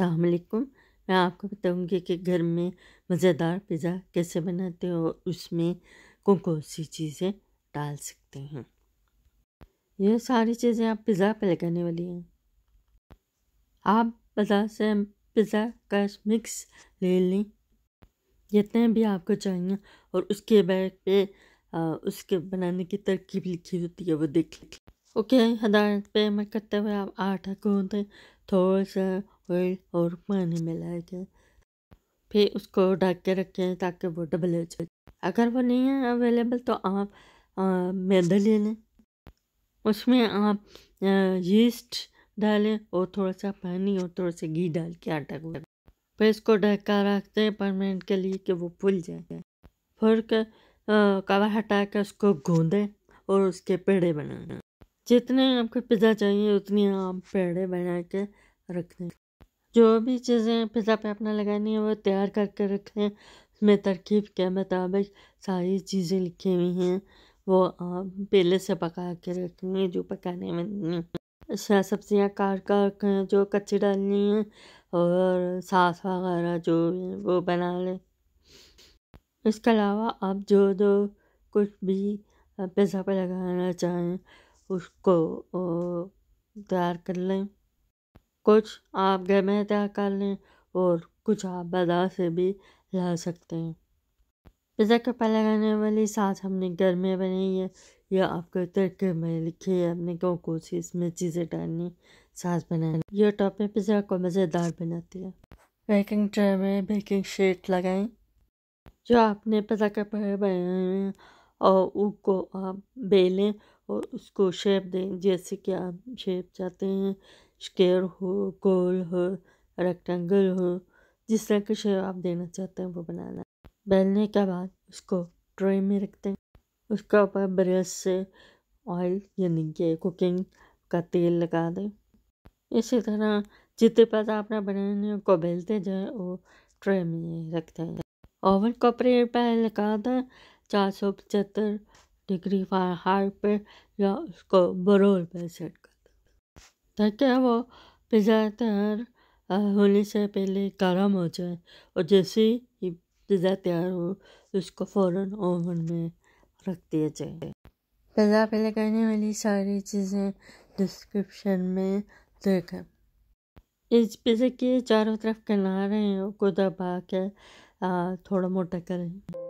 अलकुम मैं आपको बताऊंगी कि घर में मज़ेदार पिज़्ज़ा कैसे बनाते हो और उसमें कौन कौन सी चीज़ें डाल सकते हैं ये सारी चीज़ें आप पिज़्ज़ा पे लगाने वाली हैं आप बाज़ार से पिज़्ज़ा का मिक्स ले लें जितने भी आपको चाहिए और उसके बैग पे आ, उसके बनाने की तरकीब लिखी होती है वो देख लें ओके हदायत पे अमल करते हुए आप आटा गूँधें थोड़ा सा ऑयल और पानी मिला के फिर उसको ढक के रखें ताकि वो डबल हो जाए अगर वो नहीं है अवेलेबल तो आप मैदा ले लें उसमें आप यीस्ट डालें और थोड़ा सा पानी और थोड़ा सा घी डाल के आटा गूंदें फिर इसको ढका रखते हैं परमानेंट के लिए कि वो फूल जाए फिर कवर हटा के उसको गूंदें और उसके पेड़े बनाना जितने आपको पिज़्ज़ा चाहिए उतनी आप पेड़े बना के रख दें जो भी चीज़ें पिज़्ज़ा पे अपना लगानी है वो तैयार करके रख लें उसमें तरकीब के मुताबिक सारी चीज़ें लिखी हुई हैं वो आप पहले से पका के रख लें जो पकाने में अच्छा, सब्जियाँ काट काट जो कच्ची डालनी है और सास वगैरह जो वो बना लें इसके अलावा आप जो जो कुछ भी पिज़्ज़ा पे लगाना चाहें उसको तैयार कर लें कुछ आप घर में तैयार कर लें और कुछ आप बाजार से भी ला सकते हैं पिज़्ज़ा के पहले लगाने वाली साथ हमने घर में बनाई है या आपके तरके में लिखी है अपने क्यों कुछ इसमें चीज़ें डालनी साथ बनानी यह में पिज़्ज़ा को मज़ेदार बनाती है बेकिंग ट्रे में बेकिंग शीट लगाएं जो आपने पिज़्ज़ा के पहले बनाए हैं और उनको आप बेलें और उसको शेप दें जैसे कि आप शेप चाहते हैं स्केयर हो गोल हो रेक्टेंगल हो जिस तरह का शेप आप देना चाहते हैं वो बनाना बेलने के बाद उसको ट्रे में रखते हैं उसके ऊपर ब्रश से ऑयल यानी कि कुकिंग का तेल लगा दें इसी तरह जितने पद आपने बनाने को बेलते जाए और ट्रे में रखते हैं ओवन को प्रेयर पैन लगा दें चार सौ पचहत्तर डिग्री हार पे या उसको बरोल पे सेट कर ताकि वो पिज़्ज़ा तैयार होने से पहले गर्म हो जाए और जैसे ही पिज़्ज़ा तैयार हो उसको फ़ौर ओवन में रख दिया जाए पिज़्ज़ा पहले करने वाली सारी चीज़ें डिस्क्रिप्शन में देखें इस पिज्जे के चारों तरफ किनारे को दबा के थोड़ा मोटा करें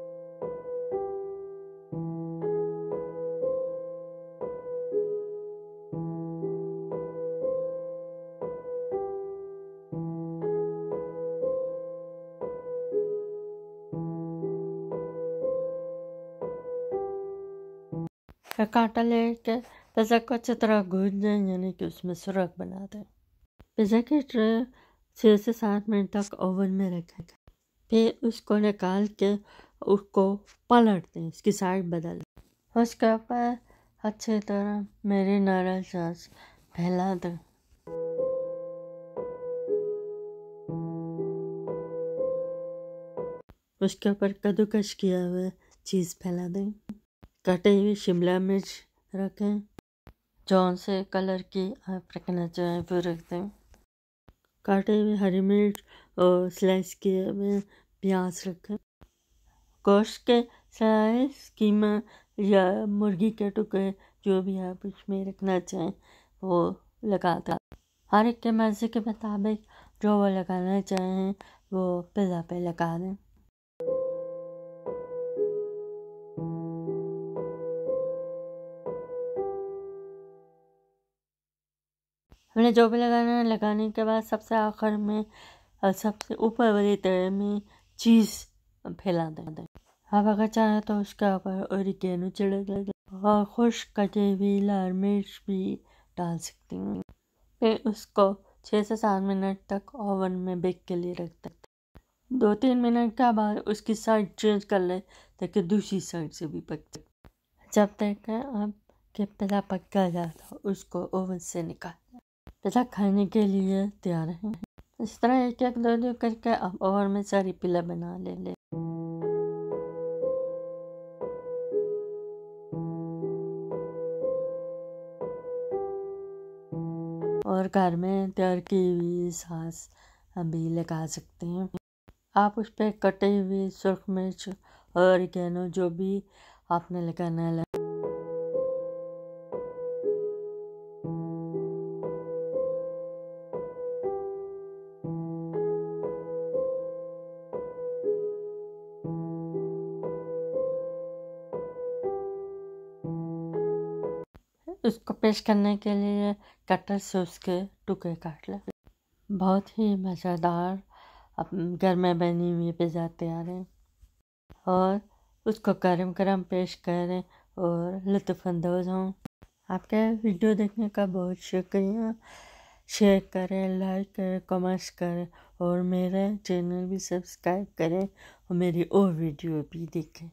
कांटा के पिज़्ज़ा को अच्छी तरह गूंज दें यानी कि उसमें सुरख बना दें पिज़्ज़ा की ट्रे छः से सात मिनट तक ओवन में रखें फिर उसको निकाल के उसको पलट दें उसकी साइड बदल दें उसके ऊपर अच्छी तरह मेरी नारियल सॉस फैला दें उसके ऊपर कद्दूकश किया हुआ चीज़ फैला दें कटे हुई शिमला मिर्च रखें जौन से कलर की आप रखना चाहें वो रख दें काटे हुए हरी मिर्च और स्लाइस किए हुए प्याज रखें गोश्त के स्लाइस कीमा या मुर्गी के टुकड़े जो भी आप इसमें रखना चाहें वो लगा दें हर एक के मर्ज़ी के मुताबिक जो वो लगाना चाहें वो पिज़्ज़ा पे लगा दें मैंने जो भी लगाना लगाने के बाद सबसे आखिर में और सबसे ऊपर वाली तरह में चीज़ फैला दें आप अगर चाहें तो उसके ऊपर और छिड़क दें और खुश कटे हुई लाल मिर्च भी डाल सकती हूँ फिर उसको छः से सात मिनट तक ओवन में बेक के लिए रख दें दो तीन मिनट के बाद उसकी साइड चेंज कर लें ताकि दूसरी साइड से भी पक जाए जब तक आप के पक्का जाता उसको ओवन से निकाल तथा खाने के लिए तैयार है इस तरह एक एक दो दो करके आप ओवर में सारी पिला बना ले ले और घर में तैयार की हुई सास भी लगा सकते हैं आप उस पर कटे हुए सुरख मिर्च और गहनों जो भी आपने लगाना लगा उसको पेश करने के लिए कटर से उसके टुकड़े काट लें बहुत ही मज़ेदार घर में बनी हुई पिज़्ज़ा तैयार है और उसको गर्म गर्म पेश करें और लुफानंदोज़ हों आपके वीडियो देखने का बहुत शुक्रिया शेयर करें लाइक करें कमेंट्स करें और मेरे चैनल भी सब्सक्राइब करें और मेरी और वीडियो भी देखें